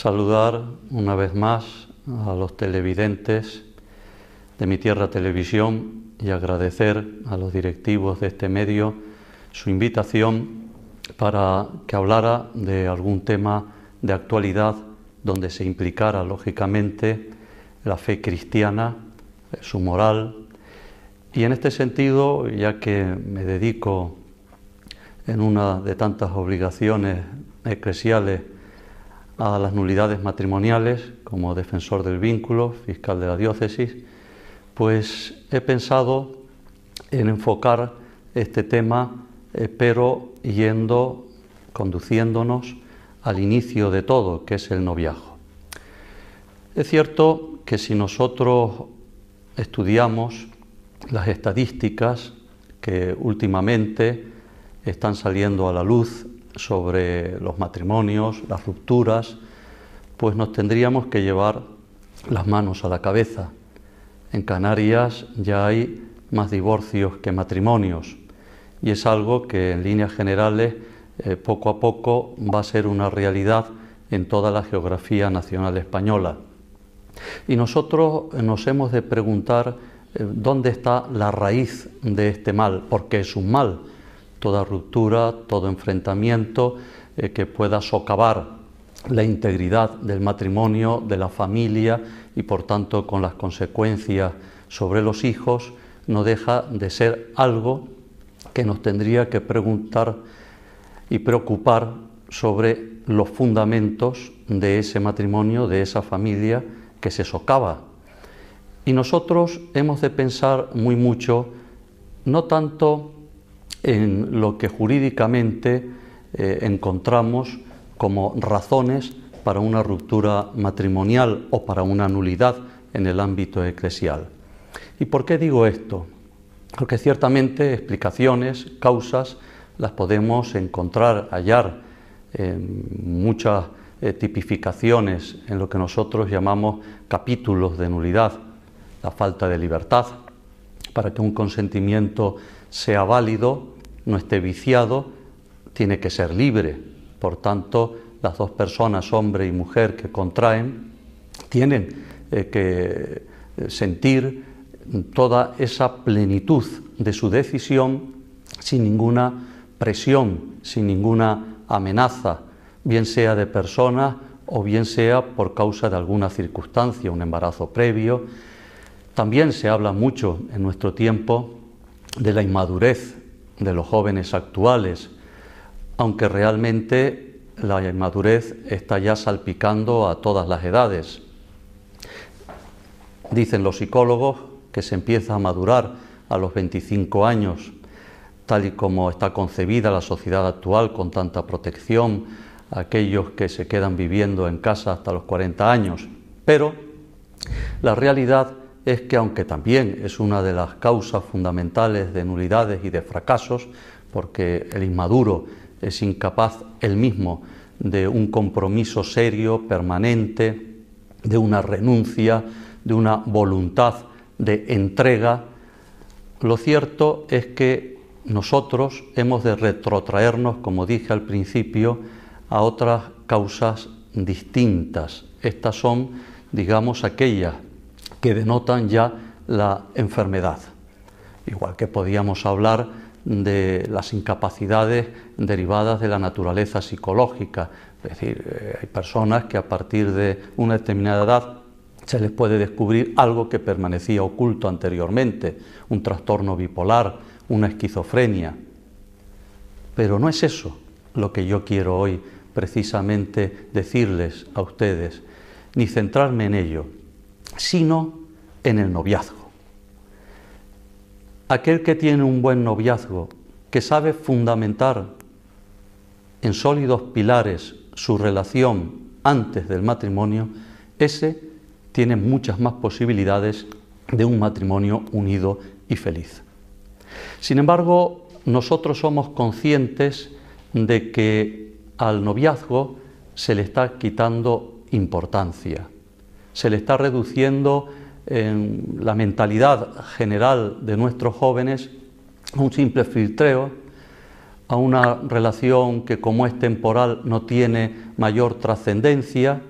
saludar una vez más a los televidentes de Mi Tierra Televisión y agradecer a los directivos de este medio su invitación para que hablara de algún tema de actualidad donde se implicara lógicamente la fe cristiana, su moral. Y en este sentido, ya que me dedico en una de tantas obligaciones eclesiales a las nulidades matrimoniales como defensor del vínculo, fiscal de la diócesis, pues he pensado en enfocar este tema, eh, pero yendo, conduciéndonos al inicio de todo, que es el noviajo. Es cierto que si nosotros estudiamos las estadísticas que últimamente están saliendo a la luz sobre los matrimonios, las rupturas, pues nos tendríamos que llevar las manos a la cabeza. En Canarias ya hay más divorcios que matrimonios y es algo que en líneas generales eh, poco a poco va a ser una realidad en toda la geografía nacional española. Y nosotros nos hemos de preguntar eh, dónde está la raíz de este mal, porque es un mal toda ruptura, todo enfrentamiento eh, que pueda socavar la integridad del matrimonio, de la familia y por tanto con las consecuencias sobre los hijos, no deja de ser algo que nos tendría que preguntar y preocupar sobre los fundamentos de ese matrimonio, de esa familia que se socava. Y nosotros hemos de pensar muy mucho, no tanto en lo que jurídicamente eh, encontramos como razones para una ruptura matrimonial o para una nulidad en el ámbito eclesial. ¿Y por qué digo esto? Porque ciertamente explicaciones, causas, las podemos encontrar, hallar en eh, muchas eh, tipificaciones en lo que nosotros llamamos capítulos de nulidad, la falta de libertad, para que un consentimiento sea válido, no esté viciado, tiene que ser libre. Por tanto, las dos personas, hombre y mujer, que contraen, tienen eh, que eh, sentir toda esa plenitud de su decisión sin ninguna presión, sin ninguna amenaza, bien sea de personas o bien sea por causa de alguna circunstancia, un embarazo previo. También se habla mucho en nuestro tiempo de la inmadurez de los jóvenes actuales, aunque realmente la inmadurez está ya salpicando a todas las edades. Dicen los psicólogos que se empieza a madurar a los 25 años, tal y como está concebida la sociedad actual con tanta protección aquellos que se quedan viviendo en casa hasta los 40 años. Pero la realidad es que aunque también es una de las causas fundamentales de nulidades y de fracasos, porque el inmaduro es incapaz él mismo de un compromiso serio, permanente, de una renuncia, de una voluntad de entrega, lo cierto es que nosotros hemos de retrotraernos, como dije al principio, a otras causas distintas. Estas son, digamos, aquellas que denotan ya la enfermedad. Igual que podíamos hablar de las incapacidades derivadas de la naturaleza psicológica, es decir, eh, hay personas que a partir de una determinada edad se les puede descubrir algo que permanecía oculto anteriormente, un trastorno bipolar, una esquizofrenia. Pero no es eso lo que yo quiero hoy precisamente decirles a ustedes, ni centrarme en ello, sino en el noviazgo. Aquel que tiene un buen noviazgo, que sabe fundamentar en sólidos pilares su relación antes del matrimonio, ese tiene muchas más posibilidades de un matrimonio unido y feliz. Sin embargo, nosotros somos conscientes de que al noviazgo se le está quitando importancia se le está reduciendo en la mentalidad general de nuestros jóvenes a un simple filtreo, a una relación que como es temporal no tiene mayor trascendencia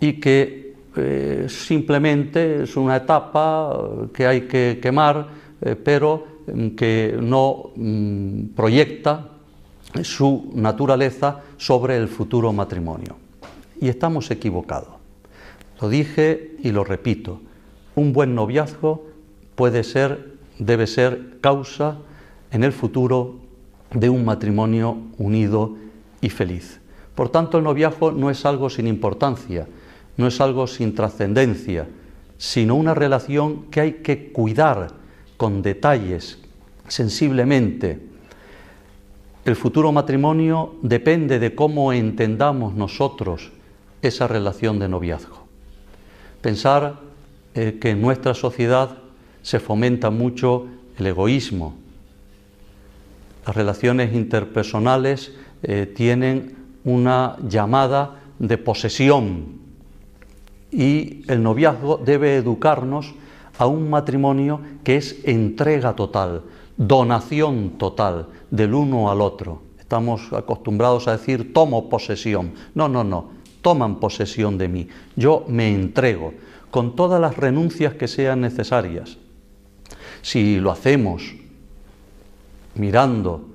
y que eh, simplemente es una etapa eh, que hay que quemar, eh, pero mm, que no mm, proyecta su naturaleza sobre el futuro matrimonio. Y estamos equivocados. Lo dije y lo repito. Un buen noviazgo puede ser, debe ser causa en el futuro de un matrimonio unido y feliz. Por tanto, el noviazgo no es algo sin importancia, no es algo sin trascendencia, sino una relación que hay que cuidar con detalles, sensiblemente. El futuro matrimonio depende de cómo entendamos nosotros esa relación de noviazgo. Pensar eh, que en nuestra sociedad se fomenta mucho el egoísmo. Las relaciones interpersonales eh, tienen una llamada de posesión y el noviazgo debe educarnos a un matrimonio que es entrega total, donación total del uno al otro. Estamos acostumbrados a decir tomo posesión. No, no, no toman posesión de mí. Yo me entrego con todas las renuncias que sean necesarias. Si lo hacemos mirando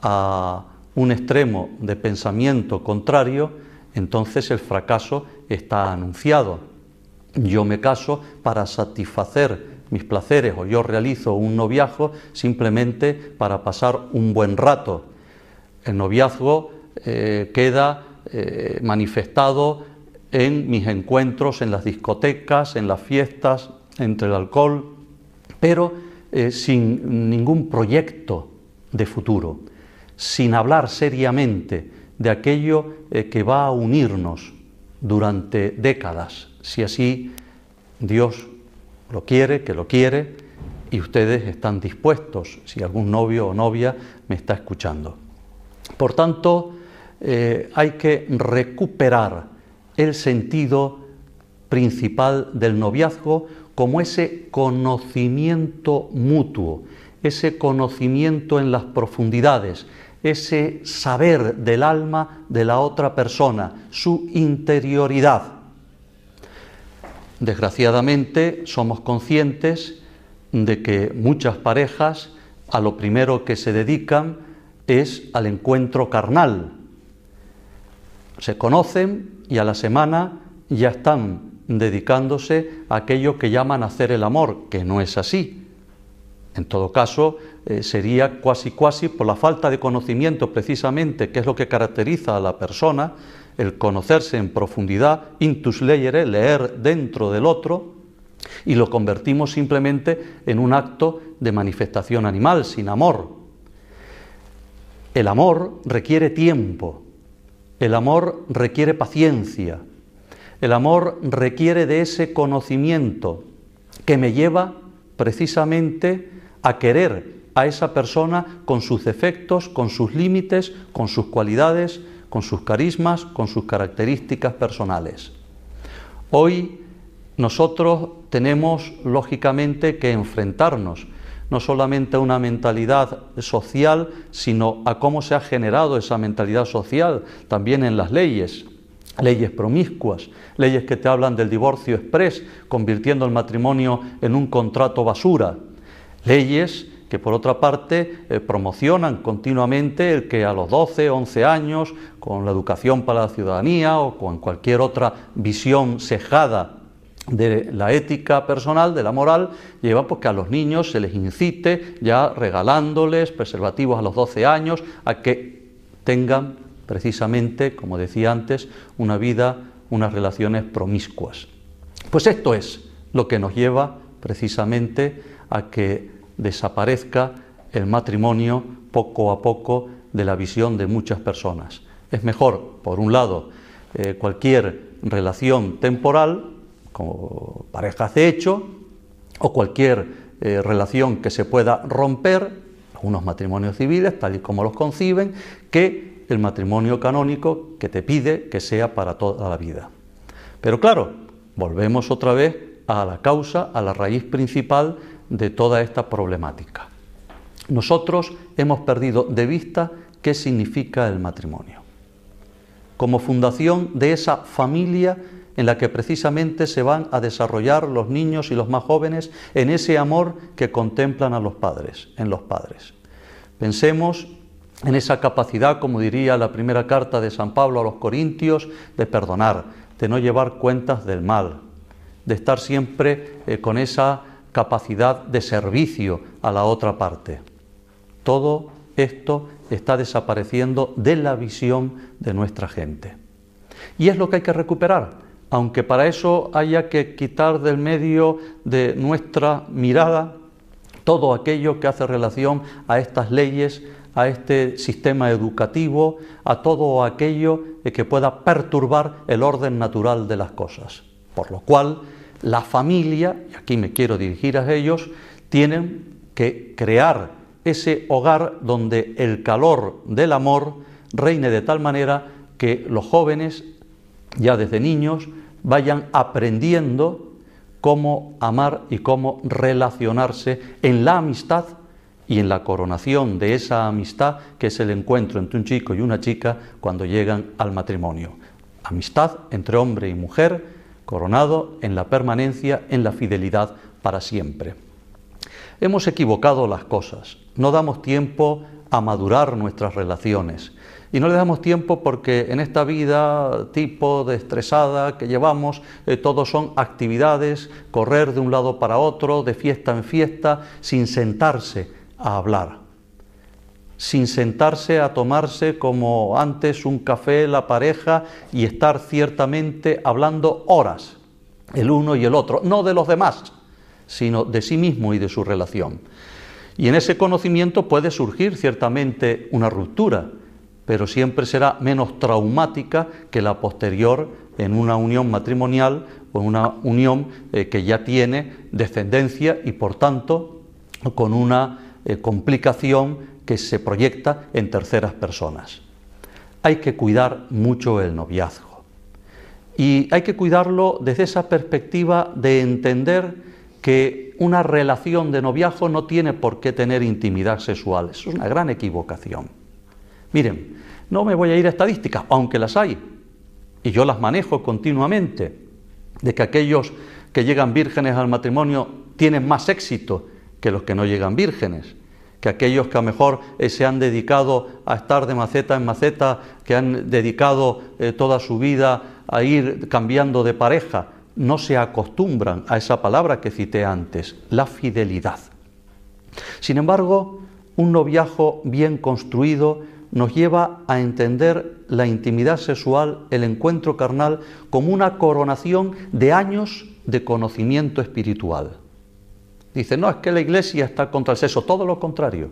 a un extremo de pensamiento contrario, entonces el fracaso está anunciado. Yo me caso para satisfacer mis placeres o yo realizo un noviazgo simplemente para pasar un buen rato. El noviazgo eh, queda eh, manifestado en mis encuentros, en las discotecas, en las fiestas, entre el alcohol, pero eh, sin ningún proyecto de futuro, sin hablar seriamente de aquello eh, que va a unirnos durante décadas, si así Dios lo quiere, que lo quiere, y ustedes están dispuestos, si algún novio o novia me está escuchando. Por tanto, eh, hay que recuperar el sentido principal del noviazgo como ese conocimiento mutuo, ese conocimiento en las profundidades, ese saber del alma de la otra persona, su interioridad. Desgraciadamente somos conscientes de que muchas parejas a lo primero que se dedican es al encuentro carnal, se conocen y a la semana ya están dedicándose a aquello que llaman hacer el amor, que no es así. En todo caso, eh, sería cuasi cuasi por la falta de conocimiento precisamente, que es lo que caracteriza a la persona, el conocerse en profundidad, intus leyere, leer dentro del otro, y lo convertimos simplemente en un acto de manifestación animal, sin amor. El amor requiere tiempo, el amor requiere paciencia, el amor requiere de ese conocimiento que me lleva precisamente a querer a esa persona con sus defectos, con sus límites, con sus cualidades, con sus carismas, con sus características personales. Hoy nosotros tenemos lógicamente que enfrentarnos no solamente a una mentalidad social, sino a cómo se ha generado esa mentalidad social también en las leyes. Leyes promiscuas, leyes que te hablan del divorcio express, convirtiendo el matrimonio en un contrato basura. Leyes que por otra parte eh, promocionan continuamente el que a los 12, 11 años, con la educación para la ciudadanía o con cualquier otra visión cejada de la ética personal, de la moral, lleva porque que a los niños se les incite ya regalándoles preservativos a los 12 años a que tengan precisamente, como decía antes, una vida, unas relaciones promiscuas. Pues esto es lo que nos lleva precisamente a que desaparezca el matrimonio poco a poco de la visión de muchas personas. Es mejor, por un lado, eh, cualquier relación temporal, como parejas de hecho o cualquier eh, relación que se pueda romper, unos matrimonios civiles, tal y como los conciben, que el matrimonio canónico que te pide que sea para toda la vida. Pero claro, volvemos otra vez a la causa, a la raíz principal de toda esta problemática. Nosotros hemos perdido de vista qué significa el matrimonio. Como fundación de esa familia en la que precisamente se van a desarrollar los niños y los más jóvenes en ese amor que contemplan a los padres, en los padres. Pensemos en esa capacidad, como diría la primera carta de San Pablo a los Corintios, de perdonar, de no llevar cuentas del mal, de estar siempre eh, con esa capacidad de servicio a la otra parte. Todo esto está desapareciendo de la visión de nuestra gente. Y es lo que hay que recuperar aunque para eso haya que quitar del medio de nuestra mirada todo aquello que hace relación a estas leyes, a este sistema educativo, a todo aquello que pueda perturbar el orden natural de las cosas. Por lo cual, la familia, y aquí me quiero dirigir a ellos, tienen que crear ese hogar donde el calor del amor reine de tal manera que los jóvenes, ya desde niños, vayan aprendiendo cómo amar y cómo relacionarse en la amistad y en la coronación de esa amistad que es el encuentro entre un chico y una chica cuando llegan al matrimonio. Amistad entre hombre y mujer coronado en la permanencia, en la fidelidad para siempre. Hemos equivocado las cosas, no damos tiempo a madurar nuestras relaciones. Y no le damos tiempo porque en esta vida tipo de estresada que llevamos, eh, ...todos todo son actividades, correr de un lado para otro, de fiesta en fiesta, sin sentarse a hablar, sin sentarse a tomarse como antes un café la pareja y estar ciertamente hablando horas, el uno y el otro, no de los demás, sino de sí mismo y de su relación. Y en ese conocimiento puede surgir ciertamente una ruptura, pero siempre será menos traumática que la posterior en una unión matrimonial o en una unión eh, que ya tiene descendencia y por tanto con una eh, complicación que se proyecta en terceras personas. Hay que cuidar mucho el noviazgo y hay que cuidarlo desde esa perspectiva de entender que una relación de noviazgo no tiene por qué tener intimidad sexual. es una gran equivocación. Miren, no me voy a ir a estadísticas, aunque las hay, y yo las manejo continuamente, de que aquellos que llegan vírgenes al matrimonio tienen más éxito que los que no llegan vírgenes, que aquellos que a lo mejor eh, se han dedicado a estar de maceta en maceta, que han dedicado eh, toda su vida a ir cambiando de pareja, no se acostumbran a esa palabra que cité antes, la fidelidad. Sin embargo, un noviajo bien construido nos lleva a entender la intimidad sexual, el encuentro carnal, como una coronación de años de conocimiento espiritual. Dice, no, es que la iglesia está contra el sexo, todo lo contrario.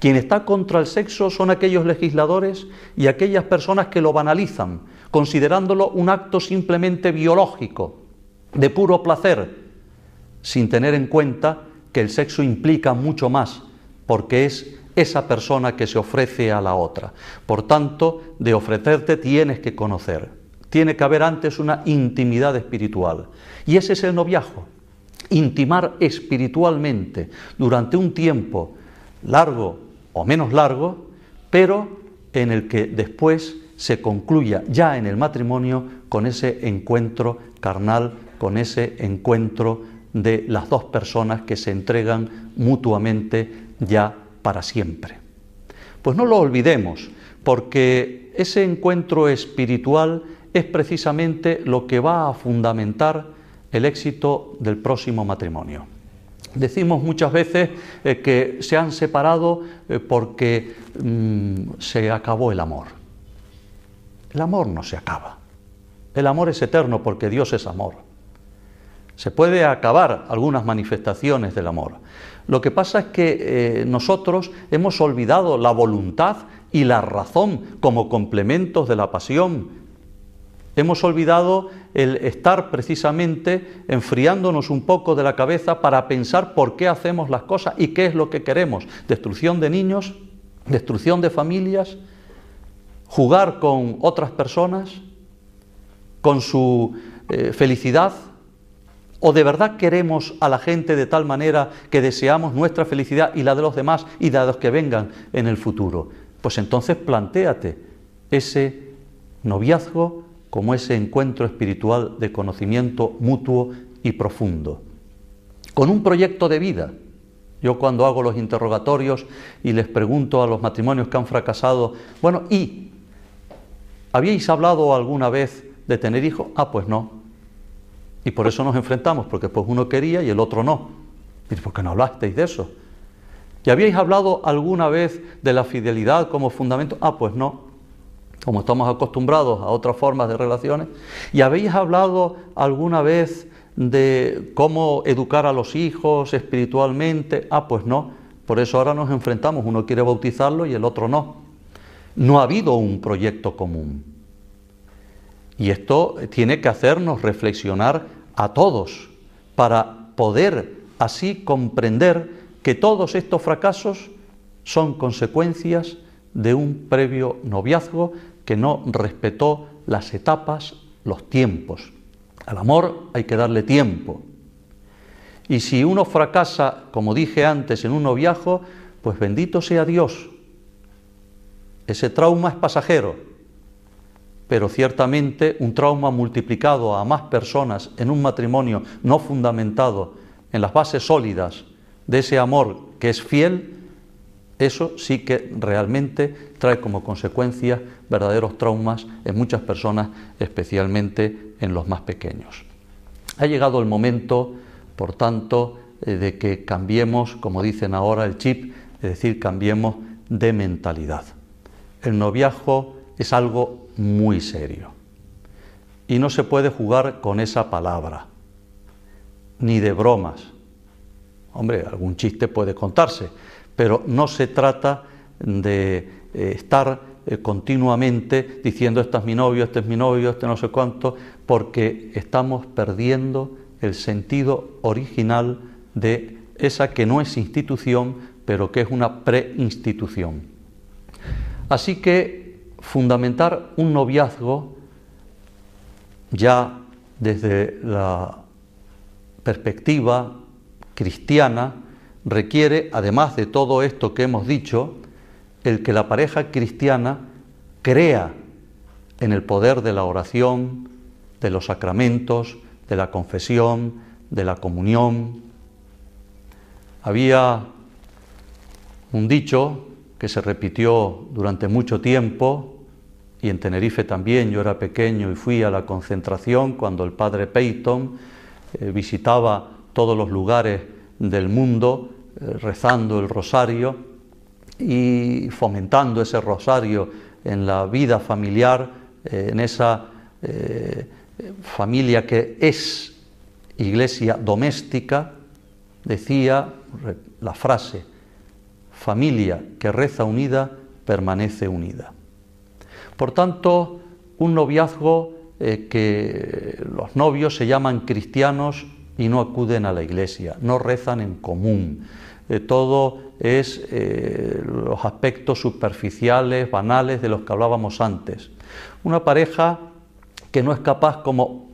Quien está contra el sexo son aquellos legisladores y aquellas personas que lo banalizan, considerándolo un acto simplemente biológico, de puro placer, sin tener en cuenta que el sexo implica mucho más, porque es esa persona que se ofrece a la otra. Por tanto, de ofrecerte tienes que conocer. Tiene que haber antes una intimidad espiritual. Y ese es el noviajo, Intimar espiritualmente durante un tiempo largo o menos largo, pero en el que después se concluya ya en el matrimonio con ese encuentro carnal con ese encuentro de las dos personas que se entregan mutuamente ya para siempre. Pues no lo olvidemos, porque ese encuentro espiritual es precisamente lo que va a fundamentar el éxito del próximo matrimonio. Decimos muchas veces eh, que se han separado eh, porque mm, se acabó el amor. El amor no se acaba. El amor es eterno porque Dios es amor. Se puede acabar algunas manifestaciones del amor. Lo que pasa es que eh, nosotros hemos olvidado la voluntad y la razón como complementos de la pasión. Hemos olvidado el estar precisamente enfriándonos un poco de la cabeza para pensar por qué hacemos las cosas y qué es lo que queremos. Destrucción de niños, destrucción de familias, jugar con otras personas, con su eh, felicidad ¿O de verdad queremos a la gente de tal manera que deseamos nuestra felicidad y la de los demás y de los que vengan en el futuro? Pues entonces planteate ese noviazgo como ese encuentro espiritual de conocimiento mutuo y profundo. Con un proyecto de vida. Yo cuando hago los interrogatorios y les pregunto a los matrimonios que han fracasado, bueno, ¿y habíais hablado alguna vez de tener hijos? Ah, pues no, y por eso nos enfrentamos, porque pues uno quería y el otro no. Y ¿por qué no hablasteis de eso? ¿Y habíais hablado alguna vez de la fidelidad como fundamento? Ah, pues no. Como estamos acostumbrados a otras formas de relaciones. ¿Y habéis hablado alguna vez de cómo educar a los hijos espiritualmente? Ah, pues no. Por eso ahora nos enfrentamos. Uno quiere bautizarlo y el otro no. No ha habido un proyecto común. Y esto tiene que hacernos reflexionar a todos para poder así comprender que todos estos fracasos son consecuencias de un previo noviazgo que no respetó las etapas, los tiempos. Al amor hay que darle tiempo. Y si uno fracasa, como dije antes, en un noviazgo, pues bendito sea Dios. Ese trauma es pasajero pero ciertamente un trauma multiplicado a más personas en un matrimonio no fundamentado en las bases sólidas de ese amor que es fiel, eso sí que realmente trae como consecuencia verdaderos traumas en muchas personas, especialmente en los más pequeños. Ha llegado el momento, por tanto, eh, de que cambiemos, como dicen ahora, el chip, es decir, cambiemos de mentalidad. El noviazgo es algo muy serio. Y no se puede jugar con esa palabra, ni de bromas. Hombre, algún chiste puede contarse, pero no se trata de eh, estar eh, continuamente diciendo, este es mi novio, este es mi novio, este no sé cuánto, porque estamos perdiendo el sentido original de esa que no es institución, pero que es una pre-institución... Así que fundamentar un noviazgo ya desde la perspectiva cristiana requiere, además de todo esto que hemos dicho, el que la pareja cristiana crea en el poder de la oración, de los sacramentos, de la confesión, de la comunión. Había un dicho que se repitió durante mucho tiempo, y en Tenerife también, yo era pequeño y fui a la concentración cuando el padre Peyton eh, visitaba todos los lugares del mundo eh, rezando el rosario y fomentando ese rosario en la vida familiar, eh, en esa familia que es iglesia doméstica, decía la frase, familia que reza unida permanece unida. Por tanto, un noviazgo eh, que los novios se llaman cristianos y no acuden a la iglesia, no rezan en común. Eh, todo es eh, los aspectos superficiales, banales de los que hablábamos antes. Una pareja que no es capaz como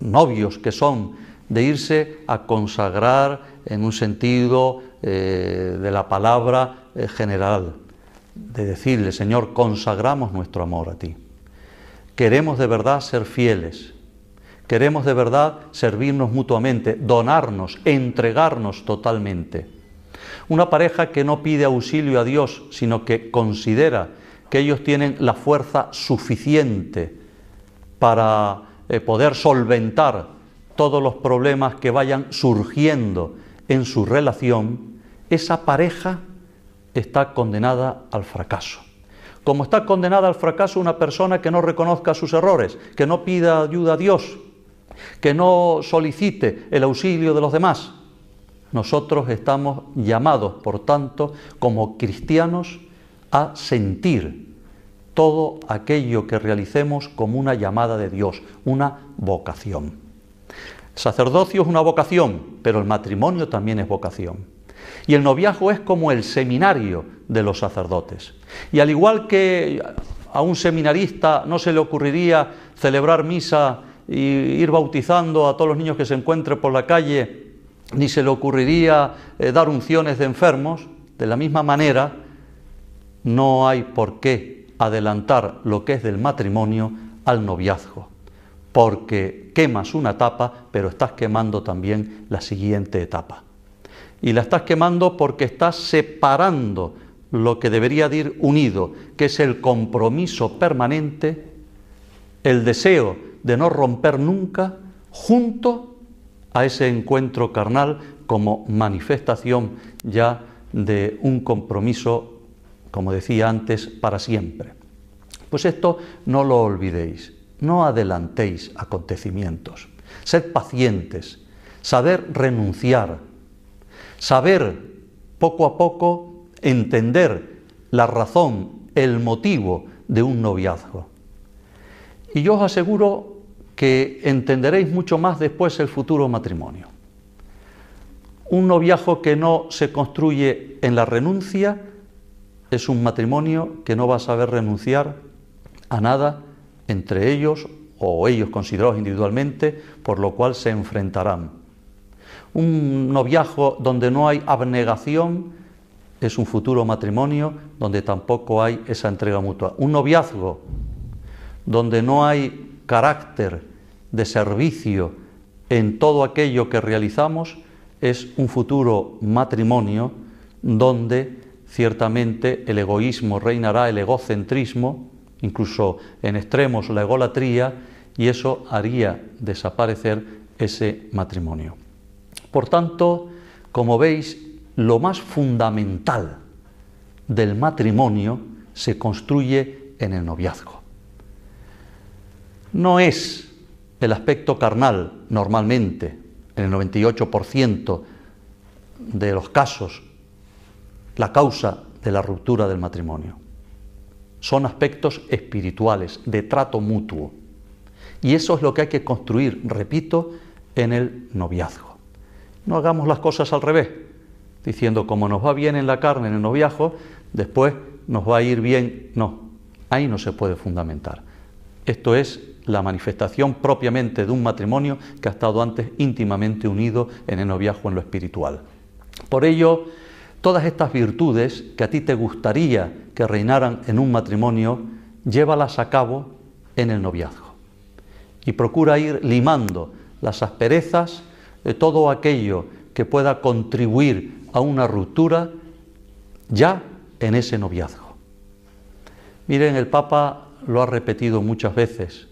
novios que son de irse a consagrar en un sentido de la palabra general de decirle, Señor, consagramos nuestro amor a ti. Queremos de verdad ser fieles. Queremos de verdad servirnos mutuamente, donarnos, entregarnos totalmente. Una pareja que no pide auxilio a Dios, sino que considera que ellos tienen la fuerza suficiente para eh, poder solventar todos los problemas que vayan surgiendo en su relación, esa pareja está condenada al fracaso. Como está condenada al fracaso una persona que no reconozca sus errores, que no pida ayuda a Dios, que no solicite el auxilio de los demás. Nosotros estamos llamados, por tanto, como cristianos, a sentir todo aquello que realicemos como una llamada de Dios, una vocación. sacerdocio es una vocación, pero el matrimonio también es vocación. Y el noviazgo es como el seminario de los sacerdotes. Y al igual que a un seminarista no se le ocurriría celebrar misa y ir bautizando a todos los niños que se encuentren por la calle, ni se le ocurriría eh, dar unciones de enfermos, de la misma manera, no hay por qué adelantar lo que es del matrimonio al noviazgo, porque quemas una etapa, pero estás quemando también la siguiente etapa y la estás quemando porque estás separando lo que debería ir unido, que es el compromiso permanente, el deseo de no romper nunca, junto a ese encuentro carnal como manifestación ya de un compromiso, como decía antes, para siempre. Pues esto no lo olvidéis, no adelantéis acontecimientos, sed pacientes, saber renunciar, Saber poco a poco entender la razón, el motivo de un noviazgo. Y yo os aseguro que entenderéis mucho más después el futuro matrimonio. Un noviazgo que no se construye en la renuncia es un matrimonio que no va a saber renunciar a nada entre ellos o ellos considerados individualmente, por lo cual se enfrentarán un noviazgo donde no hay abnegación es un futuro matrimonio donde tampoco hay esa entrega mutua. Un noviazgo donde no hay carácter de servicio en todo aquello que realizamos es un futuro matrimonio donde ciertamente el egoísmo reinará, el egocentrismo, incluso en extremos la egolatría, y eso haría desaparecer ese matrimonio. Por tanto, como veis, lo más fundamental del matrimonio se construye en el noviazgo. No es el aspecto carnal normalmente, en el 98% de los casos, la causa de la ruptura del matrimonio. Son aspectos espirituales, de trato mutuo. Y eso es lo que hay que construir, repito, en el noviazgo. No hagamos las cosas al revés, diciendo como nos va bien en la carne, en el noviazgo, después nos va a ir bien. No, ahí no se puede fundamentar. Esto es la manifestación propiamente de un matrimonio que ha estado antes íntimamente unido en el noviazgo en lo espiritual. Por ello, todas estas virtudes que a ti te gustaría que reinaran en un matrimonio, llévalas a cabo en el noviazgo. Y procura ir limando las asperezas de todo aquello que pueda contribuir a una ruptura ya en ese noviazgo. Miren, el Papa lo ha repetido muchas veces,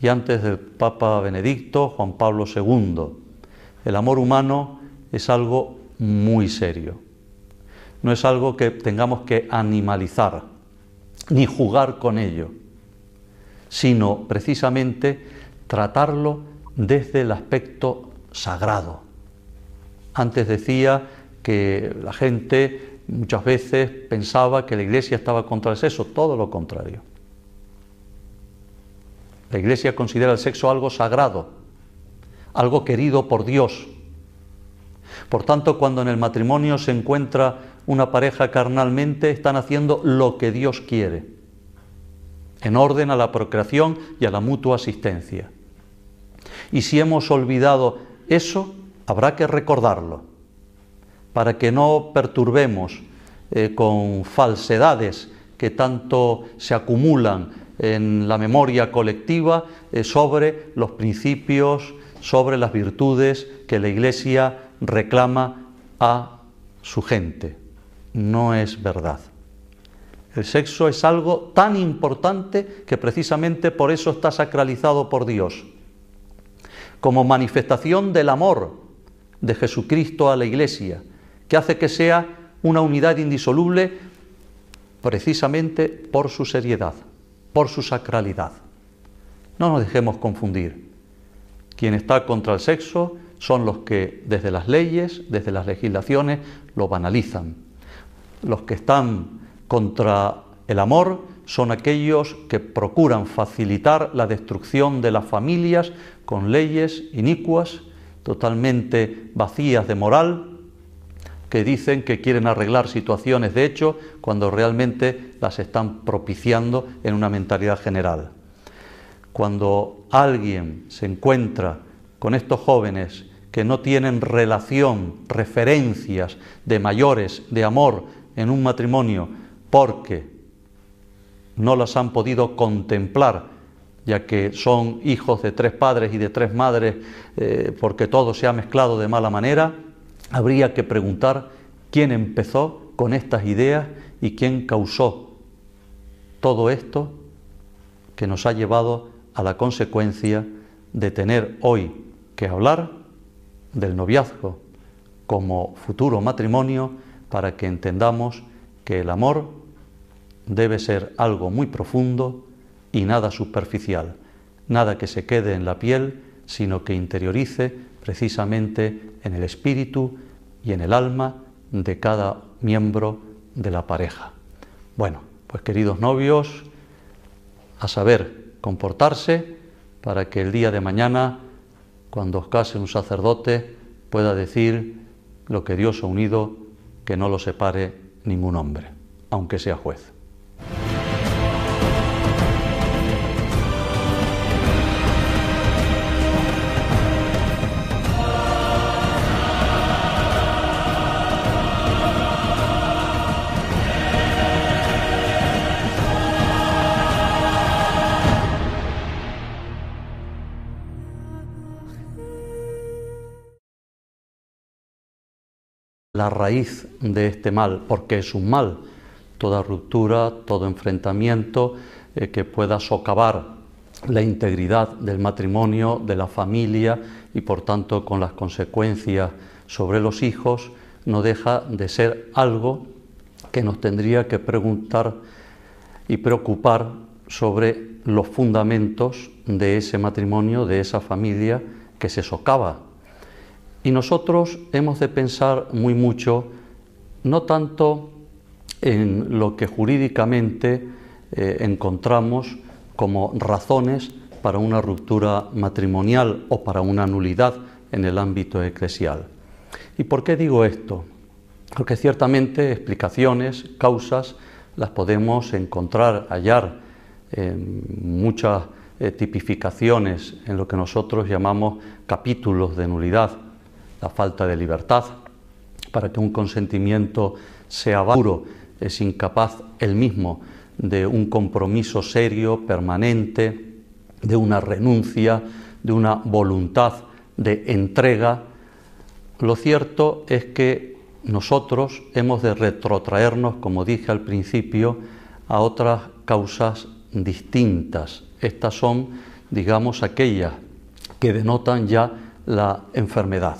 y antes del Papa Benedicto, Juan Pablo II, el amor humano es algo muy serio. No es algo que tengamos que animalizar, ni jugar con ello, sino precisamente tratarlo desde el aspecto sagrado. Antes decía que la gente muchas veces pensaba que la iglesia estaba contra el sexo, todo lo contrario. La iglesia considera el sexo algo sagrado, algo querido por Dios. Por tanto, cuando en el matrimonio se encuentra una pareja carnalmente, están haciendo lo que Dios quiere, en orden a la procreación y a la mutua asistencia. Y si hemos olvidado eso habrá que recordarlo, para que no perturbemos eh, con falsedades que tanto se acumulan en la memoria colectiva eh, sobre los principios, sobre las virtudes que la Iglesia reclama a su gente. No es verdad. El sexo es algo tan importante que precisamente por eso está sacralizado por Dios como manifestación del amor de Jesucristo a la Iglesia, que hace que sea una unidad indisoluble precisamente por su seriedad, por su sacralidad. No nos dejemos confundir. Quien está contra el sexo son los que desde las leyes, desde las legislaciones, lo banalizan. Los que están contra el amor son aquellos que procuran facilitar la destrucción de las familias con leyes inicuas, totalmente vacías de moral, que dicen que quieren arreglar situaciones de hecho cuando realmente las están propiciando en una mentalidad general. Cuando alguien se encuentra con estos jóvenes que no tienen relación, referencias de mayores, de amor en un matrimonio, porque no las han podido contemplar, ya que son hijos de tres padres y de tres madres, eh, porque todo se ha mezclado de mala manera, habría que preguntar quién empezó con estas ideas y quién causó todo esto que nos ha llevado a la consecuencia de tener hoy que hablar del noviazgo como futuro matrimonio para que entendamos que el amor debe ser algo muy profundo y nada superficial, nada que se quede en la piel, sino que interiorice precisamente en el espíritu y en el alma de cada miembro de la pareja. Bueno, pues queridos novios, a saber comportarse para que el día de mañana, cuando os case un sacerdote, pueda decir lo que Dios ha unido, que no lo separe ningún hombre, aunque sea juez. raíz de este mal, porque es un mal. Toda ruptura, todo enfrentamiento eh, que pueda socavar la integridad del matrimonio, de la familia y por tanto con las consecuencias sobre los hijos, no deja de ser algo que nos tendría que preguntar y preocupar sobre los fundamentos de ese matrimonio, de esa familia que se socava y nosotros hemos de pensar muy mucho, no tanto en lo que jurídicamente eh, encontramos como razones para una ruptura matrimonial o para una nulidad en el ámbito eclesial. ¿Y por qué digo esto? Porque ciertamente explicaciones, causas, las podemos encontrar, hallar en eh, muchas eh, tipificaciones en lo que nosotros llamamos capítulos de nulidad la falta de libertad, para que un consentimiento sea puro, es incapaz él mismo de un compromiso serio, permanente, de una renuncia, de una voluntad de entrega, lo cierto es que nosotros hemos de retrotraernos, como dije al principio, a otras causas distintas. Estas son, digamos, aquellas que denotan ya la enfermedad.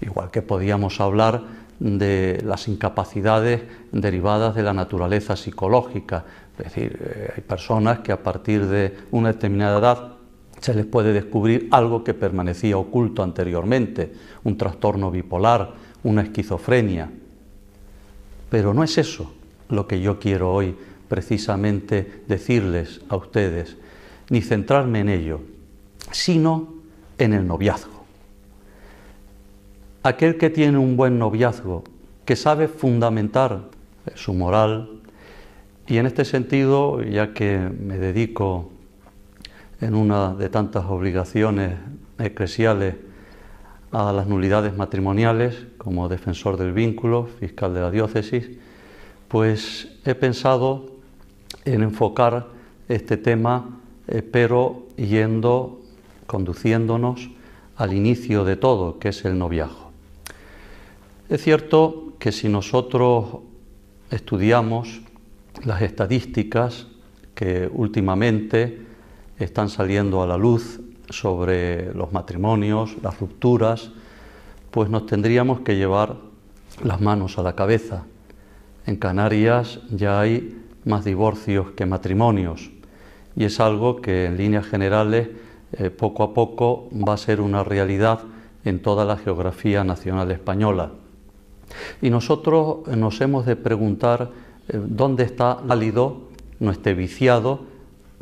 Igual que podíamos hablar de las incapacidades derivadas de la naturaleza psicológica, es decir, eh, hay personas que a partir de una determinada edad se les puede descubrir algo que permanecía oculto anteriormente, un trastorno bipolar, una esquizofrenia. Pero no es eso lo que yo quiero hoy precisamente decirles a ustedes, ni centrarme en ello, sino en el noviazgo. Aquel que tiene un buen noviazgo, que sabe fundamentar su moral, y en este sentido, ya que me dedico en una de tantas obligaciones eclesiales a las nulidades matrimoniales como defensor del vínculo, fiscal de la diócesis, pues he pensado en enfocar este tema, eh, pero yendo, conduciéndonos al inicio de todo, que es el noviazgo. Es cierto que si nosotros estudiamos las estadísticas que últimamente están saliendo a la luz sobre los matrimonios, las rupturas, pues nos tendríamos que llevar las manos a la cabeza. En Canarias ya hay más divorcios que matrimonios y es algo que en líneas generales eh, poco a poco va a ser una realidad en toda la geografía nacional española. Y nosotros eh, nos hemos de preguntar eh, dónde está válido, no esté viciado,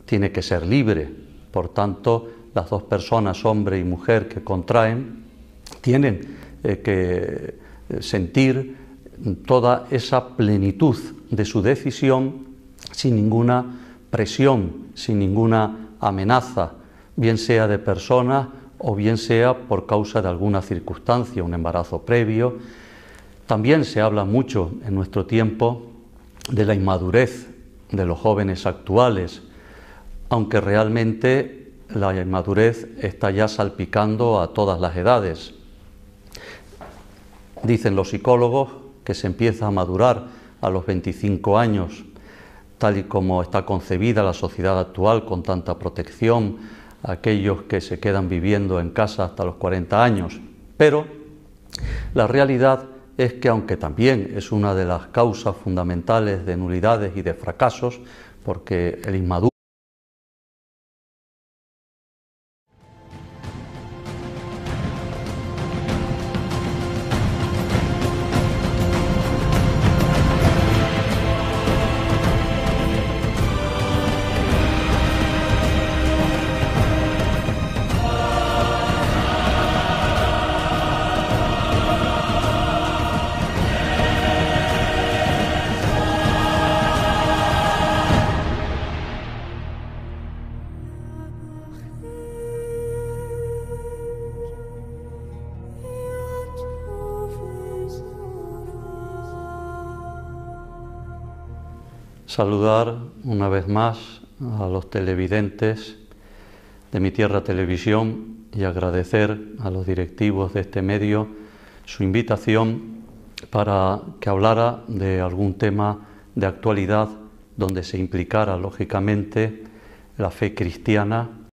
tiene que ser libre. Por tanto, las dos personas, hombre y mujer, que contraen, tienen eh, que sentir toda esa plenitud de su decisión sin ninguna presión, sin ninguna amenaza, bien sea de personas o bien sea por causa de alguna circunstancia, un embarazo previo, también se habla mucho en nuestro tiempo de la inmadurez de los jóvenes actuales, aunque realmente la inmadurez está ya salpicando a todas las edades. Dicen los psicólogos que se empieza a madurar a los 25 años, tal y como está concebida la sociedad actual con tanta protección a aquellos que se quedan viviendo en casa hasta los 40 años. Pero la realidad es que aunque también es una de las causas fundamentales de nulidades y de fracasos, porque el inmaduro saludar una vez más a los televidentes de Mi Tierra Televisión y agradecer a los directivos de este medio su invitación para que hablara de algún tema de actualidad donde se implicara lógicamente la fe cristiana